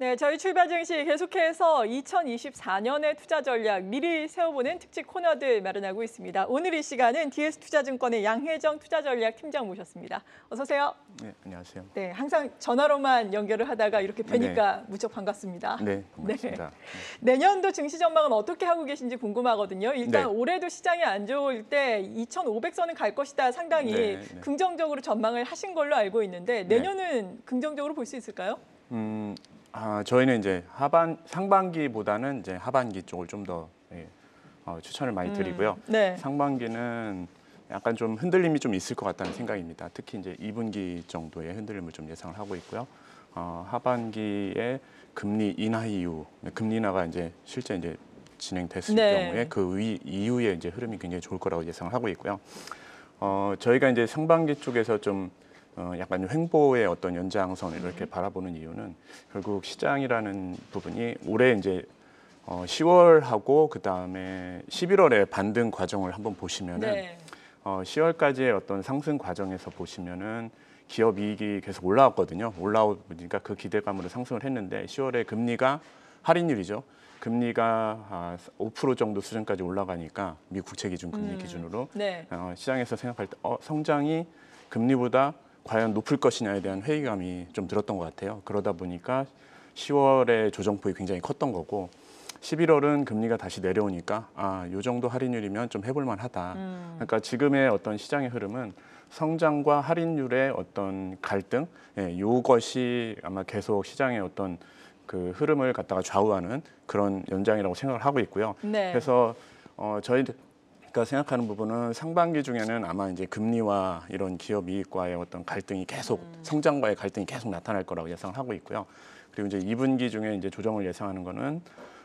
네, 저희 출발 증시 계속해서 2024년의 투자 전략 미리 세워보는 특집 코너들 마련하고 있습니다. 오늘 이 시간은 DS투자증권의 양혜정 투자전략 팀장 모셨습니다. 어서 오세요. 네, 안녕하세요. 네, 항상 전화로만 연결을 하다가 이렇게 뵈니까 네. 무척 반갑습니다. 네, 네. 반갑습니다. 네. 내년도 증시 전망은 어떻게 하고 계신지 궁금하거든요. 일단 네. 올해도 시장이 안 좋을 때 2,500선은 갈 것이다 상당히 네, 네. 긍정적으로 전망을 하신 걸로 알고 있는데 내년은 긍정적으로 볼 수 있을까요? 음, 아, 저희는 이제 하반 상반기보다는 이제 하반기 쪽을 좀 더 예, 어, 추천을 많이 음, 드리고요. 음, 네. 상반기는 약간 좀 흔들림이 좀 있을 것 같다는 생각입니다. 특히 이제 2분기 정도의 흔들림을 좀 예상을 하고 있고요. 어, 하반기에 금리 인하 이후 네, 금리 인하가 이제 실제 이제 진행됐을 네. 경우에 그 위, 이후에 이제 흐름이 굉장히 좋을 거라고 예상을 하고 있고요. 어, 저희가 이제 상반기 쪽에서 좀 어, 약간 횡보의 어떤 연장선을 이렇게 바라보는 이유는 결국 시장이라는 부분이 올해 이제 어, 10월하고 그 다음에 11월의 반등 과정을 한번 보시면은 네. 어, 10월까지의 어떤 상승 과정에서 보시면은 기업 이익이 계속 올라왔거든요. 올라오니까 그 기대감으로 상승을 했는데 10월에 금리가 할인율이죠. 금리가 5% 아, 정도 수준까지 올라가니까 미 국채 기준 금리 음, 기준으로 네. 어, 시장에서 생각할 때 어, 성장이 금리보다 과연 높을 것이냐에 대한 회의감이 좀 들었던 것 같아요. 그러다 보니까 10월에 조정폭이 굉장히 컸던 거고 11월은 금리가 다시 내려오니까 아, 요 정도 할인율이면 좀 해볼 만하다. 음. 그러니까 지금의 어떤 시장의 흐름은 성장과 할인율의 어떤 갈등, 예, 요것이 아마 계속 시장의 어떤 그 흐름을 갖다가 좌우하는 그런 연장이라고 생각을 하고 있고요. 네. 그래서 어, 저희 그러니까 생각하는 부분은 상반기 중에는 아마 이제 금리와 이런 기업 이익과의 어떤 갈등이 계속 음. 성장과의 갈등이 계속 나타날 거라고 예상을 하고 있고요. 그리고 이제 2분기 중에 이제 조정을 예상하는 거는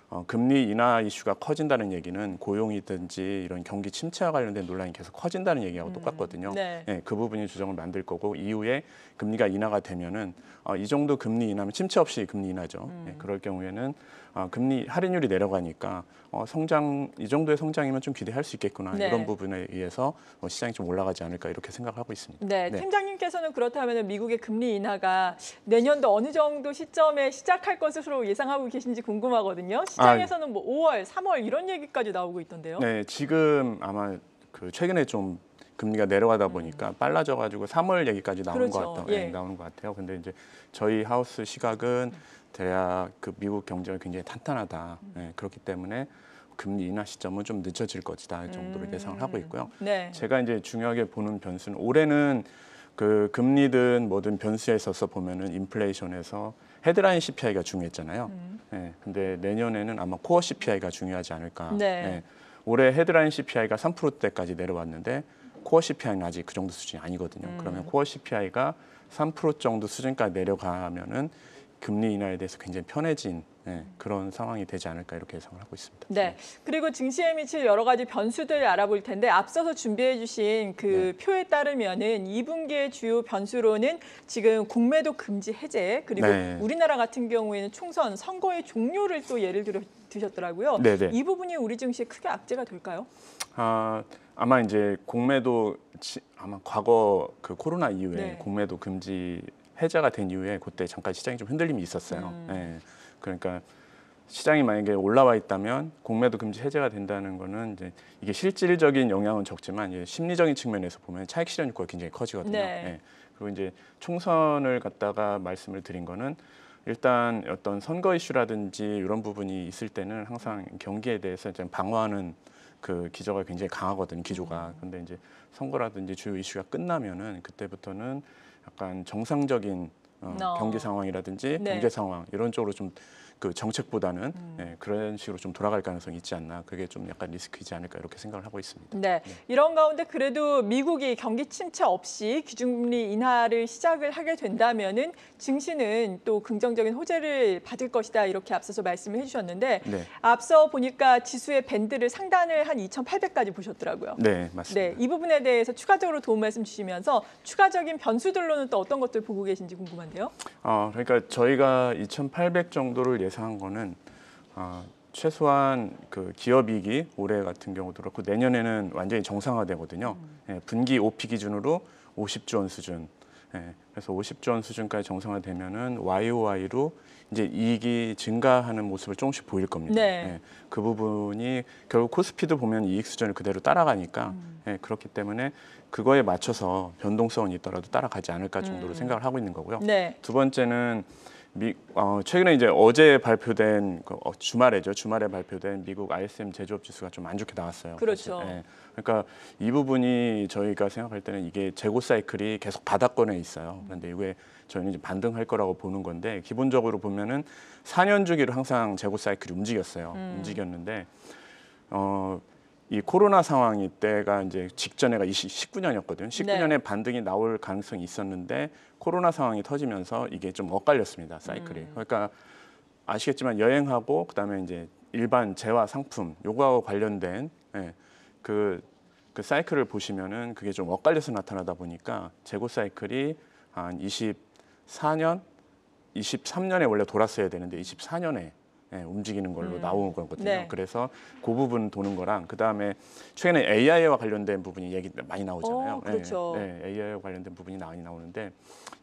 어, 금리 인하 이슈가 커진다는 얘기는 고용이든지 이런 경기 침체와 관련된 논란이 계속 커진다는 얘기하고 음, 똑같거든요. 네. 네. 그 부분이 조정을 만들 거고 이후에 금리가 인하가 되면은 어, 이 정도 금리 인하면 침체 없이 금리 인하죠. 음. 네, 그럴 경우에는 어, 금리 할인율이 내려가니까 어, 성장 이 정도의 성장이면 좀 기대할 수 있겠구나 네. 이런 부분에 의해서 어, 시장이 좀 올라가지 않을까 이렇게 생각하고 있습니다. 네, 네. 팀장님께서는 그렇다면 미국의 금리 인하가 내년도 어느 정도 시점에 시작할 것으로 예상하고 계신지 궁금하거든요. 아, 예. 시장에서는 뭐 5월, 3월 이런 얘기까지 나오고 있던데요. 네, 지금 아마 그 최근에 좀 금리가 내려가다 보니까 음. 빨라져가지고 3월 얘기까지 나온 그렇죠. 것 같다, 예. 예. 나오는 것 같아요. 근데 이제 저희 하우스 시각은 대략 그 미국 경제가 굉장히 탄탄하다. 음. 네, 그렇기 때문에 금리 인하 시점은 좀 늦춰질 것이다 정도로 음. 예상을 하고 있고요. 음, 네. 제가 이제 중요하게 보는 변수는 올해는 그 금리든 뭐든 변수에 있어서 보면은 인플레이션에서 헤드라인 CPI가 중요했잖아요. 음. 예, 근데 내년에는 아마 코어 CPI가 중요하지 않을까. 네. 예, 올해 헤드라인 CPI가 3%대까지 내려왔는데 코어 CPI는 아직 그 정도 수준이 아니거든요. 음. 그러면 코어 CPI가 3% 정도 수준까지 내려가면은 금리 인하에 대해서 굉장히 편해진 네, 그런 상황이 되지 않을까 이렇게 예상을 하고 있습니다. 네. 네. 그리고 증시에 미칠 여러 가지 변수들 알아볼 텐데 앞서서 준비해 주신 그 네. 표에 따르면은 2분기의 주요 변수로는 지금 공매도 금지 해제 그리고 네. 우리나라 같은 경우에는 총선 선거의 종료를 또 예를 들어 드셨더라고요. 네네. 네. 이 부분이 우리 증시에 크게 악재가 될까요? 아, 아마 이제 공매도 아마 과거 그 코로나 이후에 공매도 네. 금지 해제가 된 이후에 그때 잠깐 시장이 좀 흔들림이 있었어요. 음. 예. 그러니까 시장이 만약에 올라와 있다면 공매도 금지 해제가 된다는 거는 이제 이게 실질적인 영향은 적지만 예, 심리적인 측면에서 보면 차익 실현 효과가 굉장히 커지거든요. 네. 예. 그리고 이제 총선을 갖다가 말씀을 드린 거는 일단 어떤 선거 이슈라든지 이런 부분이 있을 때는 항상 경기에 대해서 좀 방어하는 그기조가 굉장히 강하거든요. 기조가. 음. 근데 이제 선거라든지 주요 이슈가 끝나면은 그때부터는 약간 정상적인 어, 어, 경기 상황이라든지 경제 네. 상황 이런 쪽으로 좀그 정책보다는 음. 네, 그런 식으로 좀 돌아갈 가능성이 있지 않나 그게 좀 약간 리스크이지 않을까 이렇게 생각을 하고 있습니다. 네, 네. 이런 가운데 그래도 미국이 경기 침체 없이 기준금리 인하를 시작을 하게 된다면은 증시는 또 긍정적인 호재를 받을 것이다 이렇게 앞서서 말씀을 해주셨는데 네. 앞서 보니까 지수의 밴드를 상단을 한 2,800까지 보셨더라고요. 네, 맞습니다. 네, 이 부분에 대해서 추가적으로 도움 말씀 주시면서 추가적인 변수들로는 또 어떤 것들 보고 계신지 궁금한데요. 어, 그러니까 저희가 2,800 정도를 예상한 거는 어, 최소한 그 기업이익이 올해 같은 경우도 그렇고 내년에는 완전히 정상화되거든요. 음. 예, 분기 오피 기준으로 50조 원 수준. 예, 그래서 50조 원 수준까지 정상화되면은 YOY로 이제 이익이 증가하는 모습을 조금씩 보일 겁니다. 네. 예, 그 부분이 결국 코스피도 보면 이익 수준을 그대로 따라가니까 음. 예, 그렇기 때문에 그거에 맞춰서 변동성은 있더라도 따라가지 않을까 정도로 음. 생각을 하고 있는 거고요. 네. 두 번째는 미, 어, 최근에 이제 어제 발표된 그, 어, 주말에죠. 주말에 발표된 미국 ISM 제조업 지수가 좀 안 좋게 나왔어요. 그렇죠. 예. 그러니까 이 부분이 저희가 생각할 때는 이게 재고 사이클이 계속 바닥권에 있어요. 그런데 이게 저희는 이제 반등할 거라고 보는 건데 기본적으로 보면은 4년 주기로 항상 재고 사이클이 움직였어요. 음. 움직였는데 어이 코로나 상황이 때가 이제 직전에가 19년이었거든요. 19년에 네. 반등이 나올 가능성이 있었는데 코로나 상황이 터지면서 이게 좀 엇갈렸습니다. 사이클이. 음. 그러니까 아시겠지만 여행하고 그다음에 이제 일반 재화 상품 요거하고 관련된 예, 그, 그 사이클을 보시면은 그게 좀 엇갈려서 나타나다 보니까 재고 사이클이 한 24년, 23년에 원래 돌았어야 되는데 24년에 예, 움직이는 걸로 음. 나오는 거거든요. 네. 그래서 그 부분 도는 거랑 그 다음에 최근에 AI와 관련된 부분이 얘기 많이 나오잖아요. 어, 그렇죠. 예, 예, 네, AI와 관련된 부분이 많이 나오는데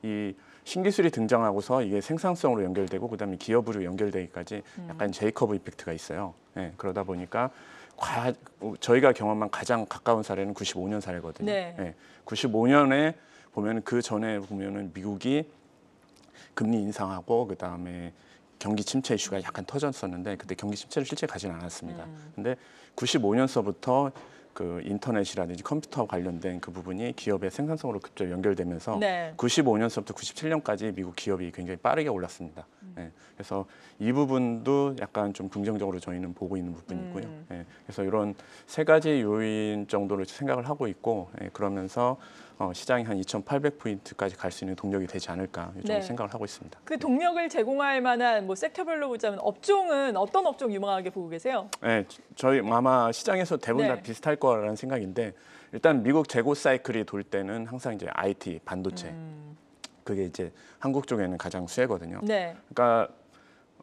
이 신기술이 등장하고서 이게 생산성으로 연결되고 그 다음에 기업으로 연결되기까지 음. 약간 제이커브 이펙트가 있어요. 예, 그러다 보니까 과, 저희가 경험한 가장 가까운 사례는 95년 사례거든요. 네. 예, 95년에 보면 그 전에 보면은 미국이 금리 인상하고 그 다음에 경기 침체 이슈가 약간 터졌었는데 그때 경기 침체를 실제 가진 않았습니다. 음. 근데 95년서부터 그 인터넷이라든지 컴퓨터 와 관련된 그 부분이 기업의 생산성으로 급격히 연결되면서 네. 95년서부터 97년까지 미국 기업이 굉장히 빠르게 올랐습니다. 음. 예, 그래서 이 부분도 약간 좀 긍정적으로 저희는 보고 있는 부분이고요. 음. 예, 그래서 이런 세 가지 요인 정도로 생각을 하고 있고 예, 그러면서 어, 시장이 한 2,800포인트까지 갈 수 있는 동력이 되지 않을까 이 네. 생각을 하고 있습니다. 그 네. 동력을 제공할 만한 뭐 섹터별로 보자면 업종은 어떤 업종 유망하게 보고 계세요? 네, 저희 아마 시장에서 대부분 네. 다 비슷할 거라는 생각인데 일단 미국 재고 사이클이 돌 때는 항상 이제 IT, 반도체 음. 그게 이제 한국 쪽에는 가장 수혜거든요. 네. 그러니까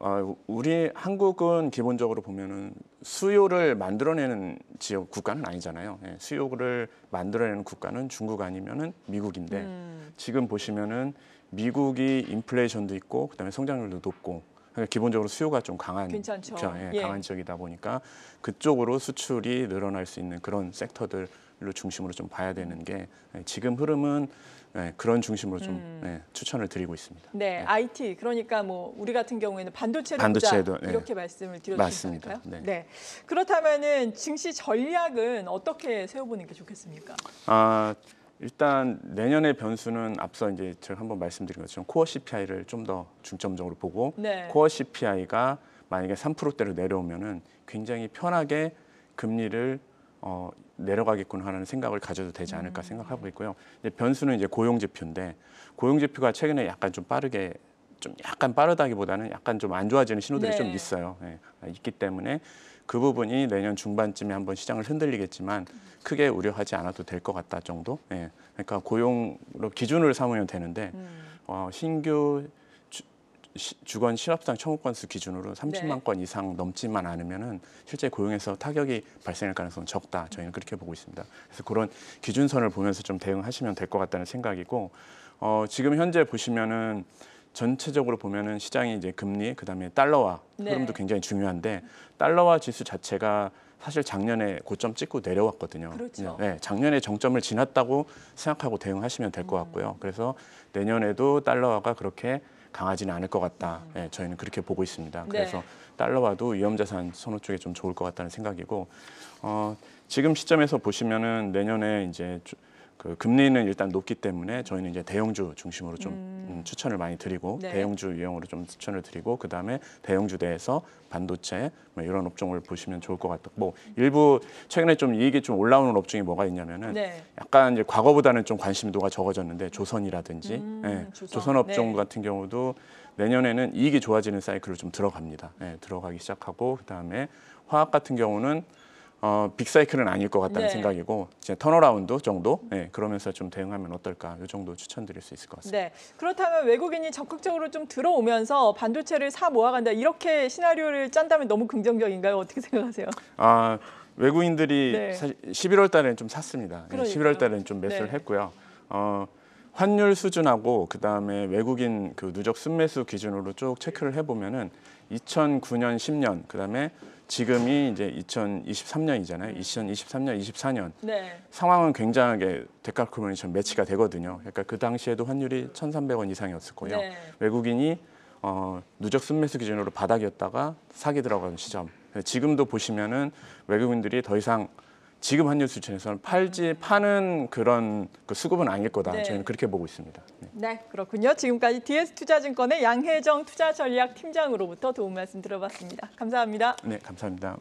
아, 우리 한국은 기본적으로 보면은 수요를 만들어내는 지역 국가는 아니잖아요. 예, 수요를 만들어내는 국가는 중국 아니면은 미국인데 음. 지금 보시면은 미국이 인플레이션도 있고 그다음에 성장률도 높고 그러니까 기본적으로 수요가 좀 강한 괜찮죠. 예, 예. 강한 지역이다 보니까 그쪽으로 수출이 늘어날 수 있는 그런 섹터들 를 중심으로 좀 봐야 되는 게 예, 지금 흐름은 예, 그런 중심으로 좀 음. 예, 추천을 드리고 있습니다. 네, 네, IT 그러니까 뭐 우리 같은 경우에는 반도체를 반도체도 네. 이렇게 말씀을 드렸습니다. 네. 네. 그렇다면은 증시 전략은 어떻게 세워보는 게 좋겠습니까? 아 일단 내년의 변수는 앞서 이제 제가 한번 말씀드린 것처럼 코어 CPI를 좀 더 중점적으로 보고 네. 코어 CPI가 만약에 3%대로 내려오면은 굉장히 편하게 금리를 어, 내려가겠구나 하는 생각을 가져도 되지 않을까 음. 생각하고 있고요. 이제 변수는 이제 고용지표인데 고용지표가 최근에 약간 좀 빠르게 좀 약간 빠르다기보다는 약간 좀 안 좋아지는 신호들이 네. 좀 있어요. 예, 있기 때문에 그 부분이 내년 중반쯤에 한번 시장을 흔들리겠지만 크게 우려하지 않아도 될 것 같다 정도. 예, 그러니까 고용으로 기준을 삼으면 되는데 음. 어, 신규 주건 실업상 청구 건수 기준으로 30만 네. 건 이상 넘지만 않으면은 실제 고용에서 타격이 발생할 가능성은 적다. 저희는 그렇게 보고 있습니다. 그래서 그런 기준선을 보면서 좀 대응하시면 될 것 같다는 생각이고 어, 지금 현재 보시면은 전체적으로 보면은 시장이 이제 금리 그다음에 달러와 네. 흐름도 굉장히 중요한데 달러와 지수 자체가 사실 작년에 고점 찍고 내려왔거든요. 그렇죠. 네, 작년에 정점을 지났다고 생각하고 대응하시면 될것 음. 같고요. 그래서 내년에도 달러화가 그렇게 강하지는 않을 것 같다. 음. 예, 저희는 그렇게 보고 있습니다. 네. 그래서 달러와도 위험자산 선호 쪽에 좀 좋을 것 같다는 생각이고 어, 지금 시점에서 보시면은 내년에 이제 그 금리는 일단 높기 때문에 저희는 이제 대형주 중심으로 좀 음. 음 추천을 많이 드리고 네. 대형주 유형으로 좀 추천을 드리고 그 다음에 대형주 대에서 반도체 뭐 이런 업종을 보시면 좋을 것 같고 뭐 일부 최근에 좀 이익이 좀 올라오는 업종이 뭐가 있냐면은 네. 약간 이제 과거보다는 좀 관심도가 적어졌는데 조선이라든지 음, 예, 조선. 조선 업종 네. 같은 경우도 내년에는 이익이 좋아지는 사이클로좀 들어갑니다. 예, 들어가기 시작하고 그 다음에 화학 같은 경우는 어, 빅사이클은 아닐 것 같다는 네. 생각이고 이제 턴어라운드 정도 네, 그러면서 좀 대응하면 어떨까 이 정도 추천드릴 수 있을 것 같습니다. 네, 그렇다면 외국인이 적극적으로 좀 들어오면서 반도체를 사 모아간다 이렇게 시나리오를 짠다면 너무 긍정적인가요? 어떻게 생각하세요? 아 외국인들이 네. 11월 달에는 좀 샀습니다. 네, 그러니까요. 11월 달에는 좀 매수를 네. 했고요. 어, 환율 수준하고 그다음에 외국인 그 누적 순매수 기준으로 쭉 체크를 해보면은 2009년, 10년, 그다음에 지금이 이제 2023년이잖아요. 2023년, 24년 네. 상황은 굉장하게 데칼코르니처럼 매치가 되거든요. 그러니까 그 당시에도 환율이 1,300원 이상이었었거요 네. 외국인이 어, 누적 순매수 기준으로 바닥이었다가 사기 들어가는 시점. 지금도 보시면은 외국인들이 더 이상 지금 한뉴스 채에서는 팔지 파는 그런 그 수급은 아닐 거다. 네. 저희는 그렇게 보고 있습니다. 네. 네, 그렇군요. 지금까지 DS투자증권의 양혜정 투자전략 팀장으로부터 도움 말씀 들어봤습니다. 감사합니다. 네, 감사합니다.